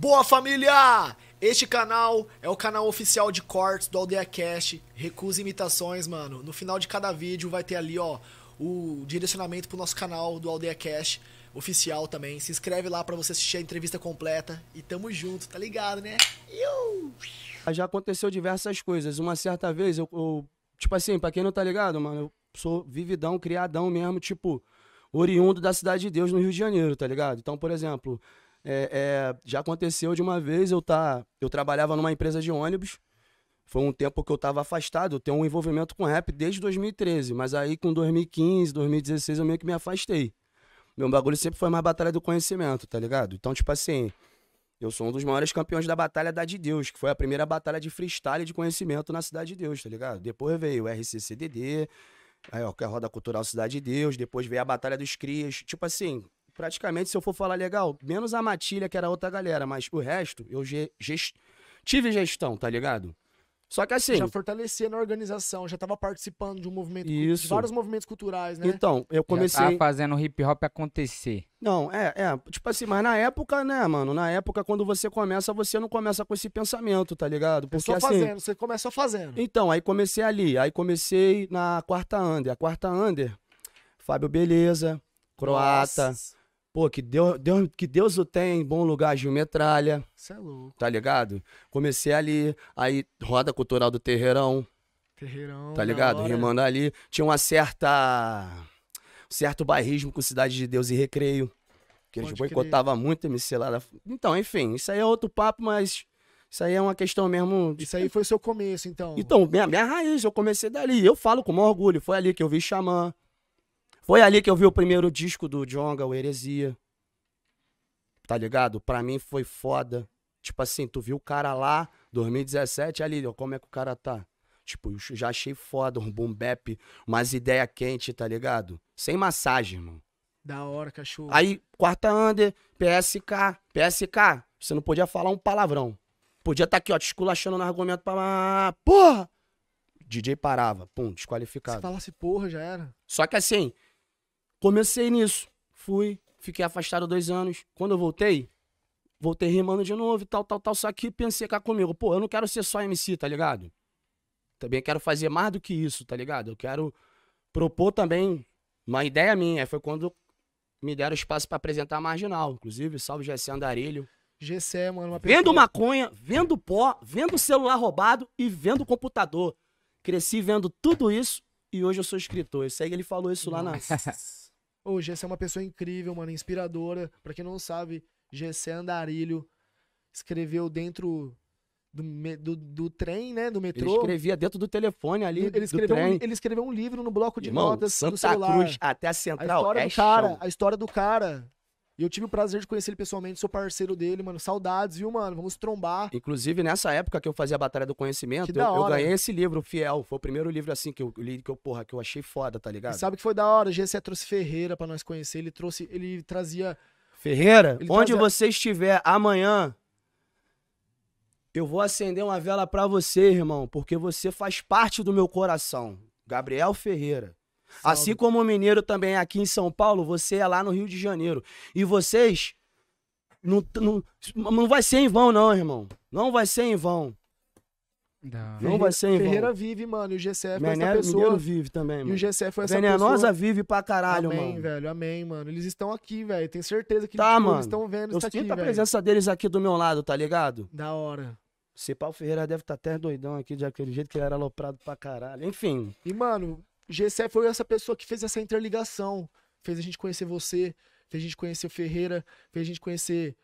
Boa família! Este canal é o canal oficial de cortes do Aldeia Cast. Recusa imitações, mano. No final de cada vídeo vai ter ali, ó, o direcionamento pro nosso canal do Aldeia Cast oficial também. Se inscreve lá para você assistir a entrevista completa e tamo junto, tá ligado, né? Iu! Já aconteceu diversas coisas. Uma certa vez eu, eu tipo assim, para quem não tá ligado, mano, eu sou vividão, criadão mesmo, tipo oriundo da cidade de Deus no Rio de Janeiro, tá ligado? Então, por exemplo, é, é, já aconteceu de uma vez eu tá, eu trabalhava numa empresa de ônibus. Foi um tempo que eu estava afastado. Eu tenho um envolvimento com rap desde 2013, mas aí com 2015, 2016 eu meio que me afastei. Meu bagulho sempre foi mais batalha do conhecimento, tá ligado? Então, tipo assim, eu sou um dos maiores campeões da Batalha da de Deus, que foi a primeira batalha de freestyle de conhecimento na Cidade de Deus, tá ligado? Depois veio o RCCDD, aí, ó, que é a Roda Cultural Cidade de Deus, depois veio a Batalha dos Crias. Tipo assim, praticamente, se eu for falar legal, menos a Matilha, que era outra galera, mas o resto, eu ge gest... tive gestão, tá ligado? Só que assim. Já fortalecia na organização, já tava participando de um movimento. Isso. De vários movimentos culturais, né? Então, eu comecei. Já tava fazendo hip hop acontecer. Não, é, é. Tipo assim, mas na época, né, mano? Na época, quando você começa, você não começa com esse pensamento, tá ligado? Porque só assim fazendo, assim, você começou fazendo. Então, aí comecei ali. Aí comecei na quarta under. A quarta under, Fábio Beleza, Croata. Nossa. Pô, que Deus, Deus, que Deus o tem em bom lugar, Gil Metralha. Você é louco. Tá ligado? Comecei ali, aí Roda Cultural do Terreirão. Terreirão. Tá ligado? Rimando ali. Tinha uma certa. certo bairrismo com Cidade de Deus e Recreio. Que Pode eles boicotavam muito MC lá. Da... Então, enfim, isso aí é outro papo, mas isso aí é uma questão mesmo. De... Isso aí foi o seu começo, então. Então, minha, minha raiz, eu comecei dali. Eu falo com orgulho. Foi ali que eu vi Xamã. Foi ali que eu vi o primeiro disco do Jonga, o Heresia. Tá ligado? Pra mim foi foda. Tipo assim, tu viu o cara lá, 2017, ali, ó, como é que o cara tá? Tipo, eu já achei foda, um boom bap, umas ideia quente, tá ligado? Sem massagem, mano. Da hora, cachorro. Aí, quarta under, PSK, PSK, você não podia falar um palavrão. Podia estar tá aqui, ó, te esculachando no argumento pra... Porra! DJ parava, pum, desqualificado. Se falasse porra, já era. Só que assim, Comecei nisso. Fui, fiquei afastado dois anos. Quando eu voltei, voltei rimando de novo e tal, tal, tal. Só que pensei cá comigo, pô, eu não quero ser só MC, tá ligado? Também quero fazer mais do que isso, tá ligado? Eu quero propor também uma ideia minha. Foi quando me deram espaço para apresentar a Marginal. Inclusive, salve Gessé Andarilho. Gessé, mano, uma pessoa... Vendo maconha, vendo pó, vendo celular roubado e vendo computador. Cresci vendo tudo isso e hoje eu sou escritor. Isso aí ele falou isso lá na... O oh, Gessé é uma pessoa incrível, mano, inspiradora. Pra quem não sabe, Gessé Andarilho escreveu dentro do, do, do, trem, né? Do metrô. Ele escrevia dentro do telefone ali. Ele, escreveu, um, ele escreveu um livro no bloco de Irmão, notas Santa do celular. Cruz até a central. A história é do cara. A história do cara. E eu tive o prazer de conhecer ele pessoalmente, sou parceiro dele, mano. Saudades, viu, mano? Vamos trombar. Inclusive, nessa época que eu fazia a Batalha do Conhecimento, eu, eu, ganhei esse livro, Fiel. Foi o primeiro livro, assim, que eu li, que eu, porra, que eu achei foda, tá ligado? E sabe que foi da hora? Gessé trouxe Ferreira para nós conhecer. Ele trouxe, ele trazia. Ferreira, ele onde trazia... você estiver amanhã, eu vou acender uma vela para você, irmão, porque você faz parte do meu coração. Gabriel Ferreira. Assim como o Mineiro também é aqui em São Paulo, você é lá no Rio de Janeiro. E vocês. Não, não, não vai ser em vão, não, irmão. Não vai ser em vão. Não, não vai ser em vão. Ferreira vive, mano. E o GCF Menero, é essa pessoa. Mineiro vive também, mano. E o GCF foi é essa Venenosa pessoa. vive pra caralho, amém, mano. Amém, velho. Amém, mano. Eles estão aqui, velho. Tenho certeza que tá, eles, mano. estão vendo Eu sinto a velho. presença deles aqui do meu lado, tá ligado? Da hora. Se Paulo Ferreira deve estar tá até doidão aqui, aquele jeito que ele era aloprado pra caralho. Enfim. E, mano, GCE foi essa pessoa que fez essa interligação, fez a gente conhecer você, fez a gente conhecer o Ferreira, fez a gente conhecer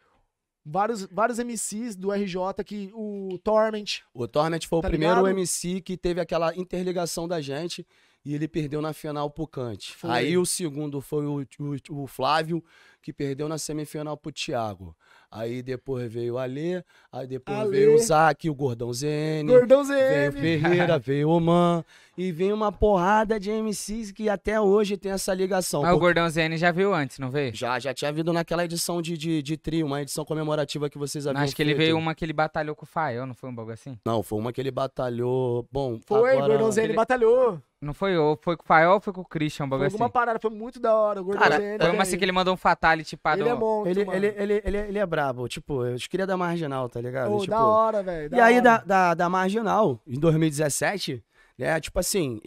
vários, vários MCs do RJ que o Torment. O Torment foi tá o ligado? primeiro MC que teve aquela interligação da gente e ele perdeu na final pro Cante. Aí o segundo foi o, o, o, Flávio, que perdeu na semifinal pro Thiago. Aí depois veio o Alê, aí depois Alê. veio o Zac, o Gordão ZN. Gordão ZN! Veio o Ferreira, veio o Man. E veio uma porrada de MCs que até hoje tem essa ligação. Mas porque... o Gordão ZN já viu antes, não veio? Já, já tinha vindo naquela edição de, de, de trio, uma edição comemorativa que vocês haviam Acho que ele veio uma que ele batalhou com o Fael, não foi um bagulho assim? Não, foi uma que ele batalhou... Bom, Foi, agora... o Gordão ZN ele... batalhou. Não foi eu, foi com o Fael ou foi com o Christian, assim? Foi alguma assim? parada, foi muito da hora. O Cara, foi uma assim que ele mandou um fatality pra... Ele é ele, Ele, ele, ele, ele é brabo, tipo, eu queria da Marginal, tá ligado? tipo... da hora, velho. E aí, da, da, da, Marginal, em 2017, né, tipo assim,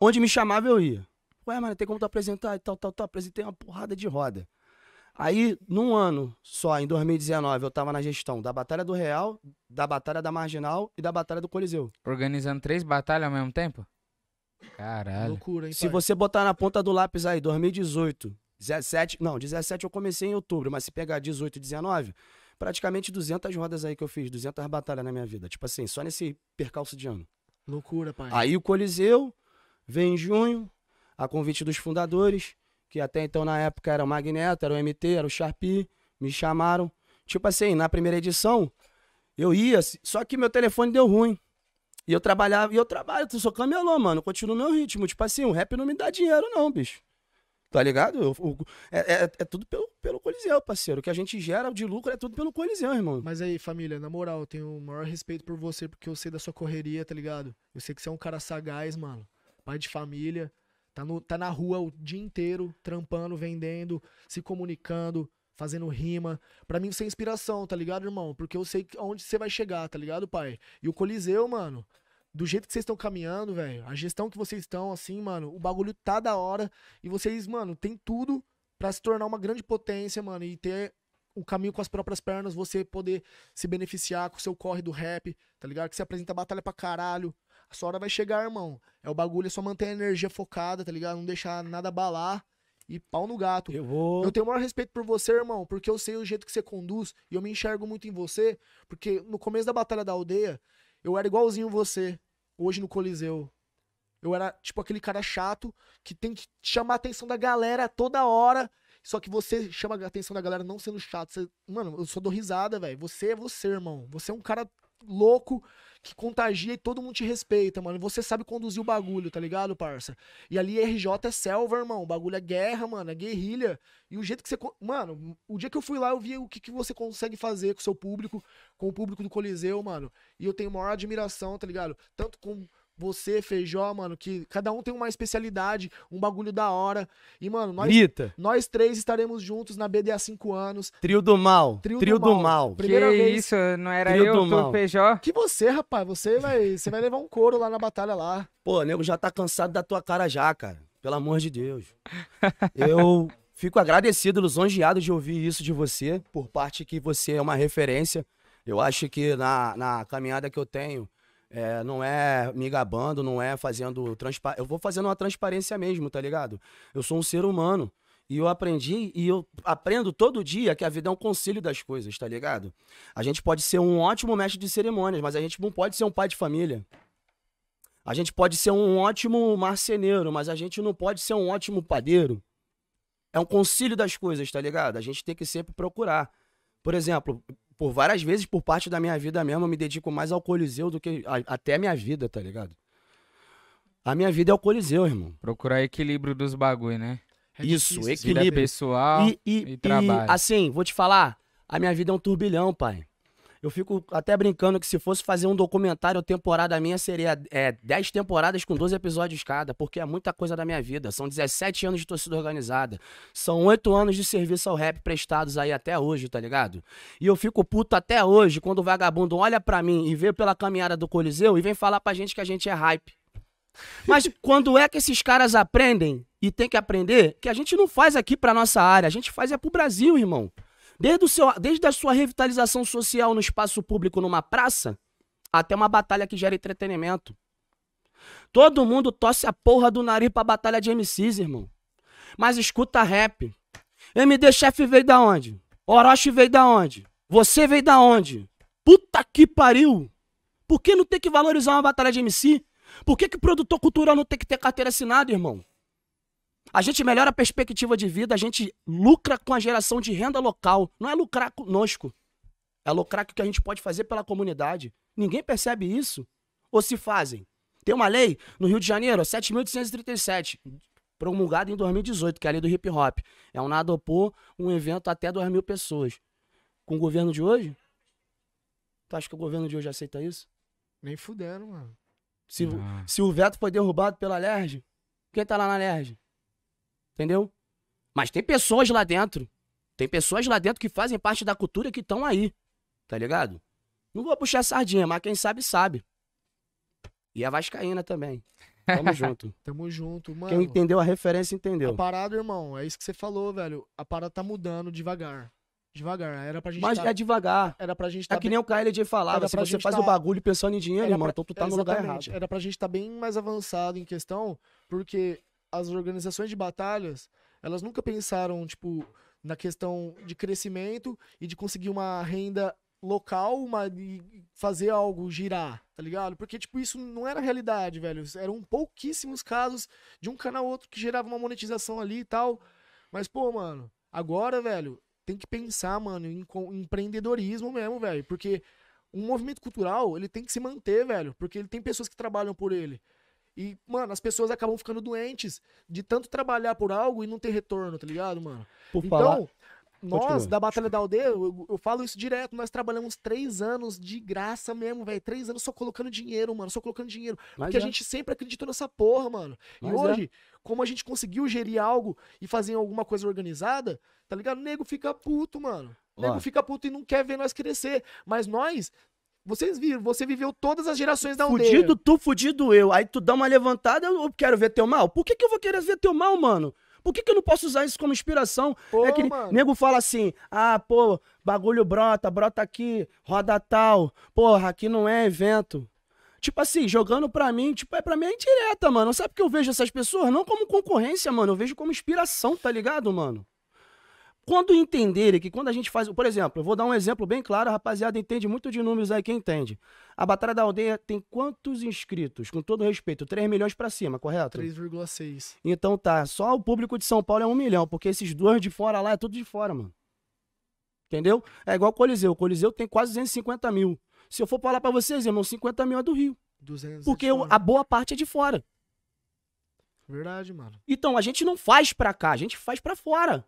onde me chamava eu ia. Ué, mano, tem como tu apresentar e tal, tal, tal. Apresentei uma porrada de roda. Aí, num ano só, em 2019, eu tava na gestão da Batalha do Real, da Batalha da Marginal e da Batalha do Coliseu. Organizando três batalhas ao mesmo tempo? Caralho. Loucura, hein, Se pai? você botar na ponta do lápis aí, 2018, 17, não, 17 eu comecei em outubro, mas se pegar 18, 19, praticamente 200 rodas aí que eu fiz, 200 batalhas na minha vida. Tipo assim, só nesse percalço de ano. Loucura, pai. Aí o Coliseu vem em junho, a convite dos fundadores, que até então na época era o Magneto, era o MT, era o Sharpie, me chamaram. Tipo assim, na primeira edição, eu ia, só que meu telefone deu ruim. E eu trabalhava, e eu trabalho, eu sou camelô, mano. Continuo meu ritmo. Tipo assim, o rap não me dá dinheiro, não, bicho. Tá ligado? Eu, eu, é, é, é, tudo pelo, pelo Coliseu, parceiro. O que a gente gera de lucro é tudo pelo Coliseu, irmão. Mas aí, família, na moral, eu tenho o maior respeito por você, porque eu sei da sua correria, tá ligado? Eu sei que você é um cara sagaz, mano. Pai de família. Tá, no, tá na rua o dia inteiro, trampando, vendendo, se comunicando, fazendo rima. para mim você é inspiração, tá ligado, irmão? Porque eu sei onde você vai chegar, tá ligado, pai? E o Coliseu, mano, do jeito que vocês estão caminhando, velho, a gestão que vocês estão, assim, mano, o bagulho tá da hora. E vocês, mano, tem tudo para se tornar uma grande potência, mano, e ter o caminho com as próprias pernas, você poder se beneficiar com o seu corre do rap, tá ligado? Que você apresenta batalha pra caralho. A sua hora vai chegar, irmão. É o bagulho, é só manter a energia focada, tá ligado? Não deixar nada abalar e pau no gato. Eu vou. Eu tenho o maior respeito por você, irmão, porque eu sei o jeito que você conduz e eu me enxergo muito em você, porque no começo da Batalha da Aldeia, eu era igualzinho você, hoje no Coliseu. Eu era tipo aquele cara chato que tem que chamar a atenção da galera toda hora. Só que você chama a atenção da galera não sendo chato. Você... Mano, eu só dou risada, velho. Você é você, irmão. Você é um cara louco que contagia e todo mundo te respeita, mano. Você sabe conduzir o bagulho, tá ligado, parça? E ali RJ é selva, irmão. O bagulho é guerra, mano, é guerrilha. E o jeito que você. Mano, o dia que eu fui lá, eu vi o que, que você consegue fazer com o seu público, com o público do Coliseu, mano. E eu tenho maior admiração, tá ligado? Tanto com você, Feijó, mano, que cada um tem uma especialidade, um bagulho da hora. E, mano, nós, nós três estaremos juntos na BD há cinco anos. Trio do mal. Trio, Trio do, do, mal. mal. Primeira que vez. isso, não era Trio eu, do mal. Feijó? Que você, rapaz, você vai, você vai levar um couro lá na batalha lá. Pô, nego, já tá cansado da tua cara já, cara. Pelo amor de Deus. Eu fico agradecido, lisonjeado de ouvir isso de você, por parte que você é uma referência. Eu acho que na, na caminhada que eu tenho, é, não é me gabando, não é fazendo transpa, Eu vou fazendo uma transparência mesmo, tá ligado? Eu sou um ser humano. E eu aprendi e eu aprendo todo dia que a vida é um conselho das coisas, tá ligado? A gente pode ser um ótimo mestre de cerimônias, mas a gente não pode ser um pai de família. A gente pode ser um ótimo marceneiro, mas a gente não pode ser um ótimo padeiro. É um conselho das coisas, tá ligado? A gente tem que sempre procurar. Por exemplo, por várias vezes, por parte da minha vida mesmo, eu me dedico mais ao Coliseu do que a, até a minha vida, tá ligado? A minha vida é o Coliseu, irmão. Procurar equilíbrio dos bagulho, né? É Isso, difícil, equilíbrio. pessoal e, e, e, trabalho. E, assim, vou te falar, a minha vida é um turbilhão, pai. Eu fico até brincando que se fosse fazer um documentário temporada minha, seria 10 é, temporadas com 12 episódios cada, porque é muita coisa da minha vida. São 17 anos de torcida organizada. São 8 anos de serviço ao rap prestados aí até hoje, tá ligado? E eu fico puto até hoje quando o vagabundo olha para mim e vê pela caminhada do Coliseu e vem falar pra gente que a gente é hype. Mas quando é que esses caras aprendem e tem que aprender que a gente não faz aqui pra nossa área, a gente faz é pro Brasil, irmão. Desde, o seu, desde a sua revitalização social no espaço público numa praça, até uma batalha que gera entretenimento. Todo mundo tosse a porra do nariz pra batalha de MCs, irmão. Mas escuta rap. MD Chef veio da onde? Orochi veio da onde? Você veio da onde? Puta que pariu! Por que não tem que valorizar uma batalha de MC? Por que, que produtor cultural não tem que ter carteira assinada, irmão? A gente melhora a perspectiva de vida, a gente lucra com a geração de renda local. Não é lucrar conosco. É lucrar com o que a gente pode fazer pela comunidade. Ninguém percebe isso. Ou se fazem. Tem uma lei no Rio de Janeiro, 7.837, promulgada em 2018, que é a lei do hip hop. É um nada opor um evento até 2 mil pessoas. Com o governo de hoje? Tu acha que o governo de hoje aceita isso? Nem fuderam, mano. Se, se o veto foi derrubado pela LERJ, quem tá lá na LERJ? Entendeu? Mas tem pessoas lá dentro. Tem pessoas lá dentro que fazem parte da cultura que estão aí. Tá ligado? Não vou puxar sardinha, mas quem sabe, sabe. E a Vascaína também. Tamo junto. Tamo junto, mano. Quem entendeu a referência entendeu. A parada, irmão, é isso que você falou, velho. A parada tá mudando devagar. Devagar, era pra gente. Mas tá... é devagar. Era pra gente tá. É que bem... nem o KLJ falava, se você faz tá... o bagulho pensando em dinheiro, irmão, então tu tá Exatamente. no lugar errado. Era pra gente tá bem mais avançado em questão, porque as organizações de batalhas, elas nunca pensaram, tipo, na questão de crescimento e de conseguir uma renda local, uma, de fazer algo girar, tá ligado? Porque, tipo, isso não era realidade, velho. Eram pouquíssimos casos de um canal ou outro que gerava uma monetização ali e tal. Mas, pô, mano, agora, velho, tem que pensar, mano, em empreendedorismo mesmo, velho. Porque um movimento cultural, ele tem que se manter, velho. Porque ele tem pessoas que trabalham por ele. E, mano, as pessoas acabam ficando doentes de tanto trabalhar por algo e não ter retorno, tá ligado, mano? Por então, falar... nós, da Batalha da Aldeia, eu, eu, falo isso direto, nós trabalhamos três anos de graça mesmo, velho. Três anos só colocando dinheiro, mano, só colocando dinheiro. Mas porque é. a gente sempre acreditou nessa porra, mano. Mas e é. hoje, é. como a gente conseguiu gerir algo e fazer alguma coisa organizada, tá ligado? O nego fica puto, mano. O nego fica puto e não quer ver nós crescer. Mas nós vocês viram, você viveu todas as gerações da aldeia. Fudido tu, fudido eu. Aí tu dá uma levantada, eu quero ver teu mal. Por que, que eu vou querer ver teu mal, mano? Por que, que eu não posso usar isso como inspiração? Pô, é que mano. nego fala assim: ah, pô, bagulho brota, brota aqui, roda tal. Porra, aqui não é evento. Tipo assim, jogando pra mim, tipo, é pra mim é indireta, mano. Sabe que eu vejo essas pessoas não como concorrência, mano. Eu vejo como inspiração, tá ligado, mano? Quando entenderem que quando a gente faz. Por exemplo, eu vou dar um exemplo bem claro, rapaziada entende muito de números aí, quem entende. A Batalha da Aldeia tem quantos inscritos? Com todo respeito, 3 milhões para cima, correto? 3,6. Então tá, só o público de São Paulo é 1 milhão, porque esses dois de fora lá é tudo de fora, mano. Entendeu? É igual o Coliseu. O Coliseu tem quase 250 mil. Se eu for falar para vocês, irmão, 50 mil é do Rio. 200 porque eu, a boa parte é de fora. Verdade, mano. Então, a gente não faz pra cá, a gente faz pra fora.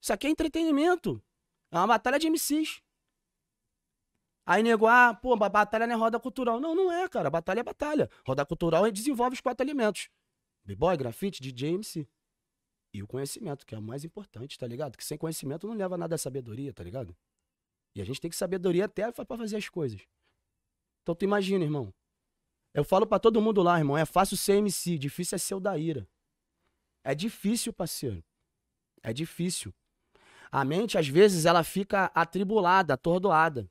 Isso aqui é entretenimento. É uma batalha de MCs. Aí nego, ah, pô, batalha não é roda cultural. Não, não é, cara. Batalha é batalha. Roda cultural desenvolve os quatro elementos. B-boy, grafite, DJ, MC. E o conhecimento, que é o mais importante, tá ligado? Que sem conhecimento não leva nada à sabedoria, tá ligado? E a gente tem que sabedoria até para fazer as coisas. Então tu imagina, irmão. Eu falo para todo mundo lá, irmão, é fácil ser MC, difícil é ser o da ira. É difícil, parceiro. É difícil. A mente, às vezes, ela fica atribulada, atordoada.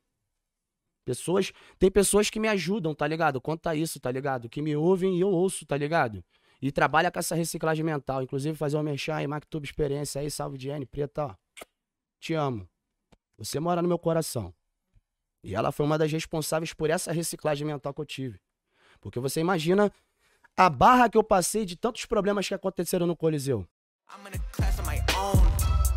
Pessoas, tem pessoas que me ajudam, tá ligado? Conta isso, tá ligado? Que me ouvem e eu ouço, tá ligado? E trabalha com essa reciclagem mental. Inclusive, fazer um merchan aí, MacTube Experiência aí, salve Diane Preta, ó. Te amo. Você mora no meu coração. E ela foi uma das responsáveis por essa reciclagem mental que eu tive. Porque você imagina a barra que eu passei de tantos problemas que aconteceram no Coliseu.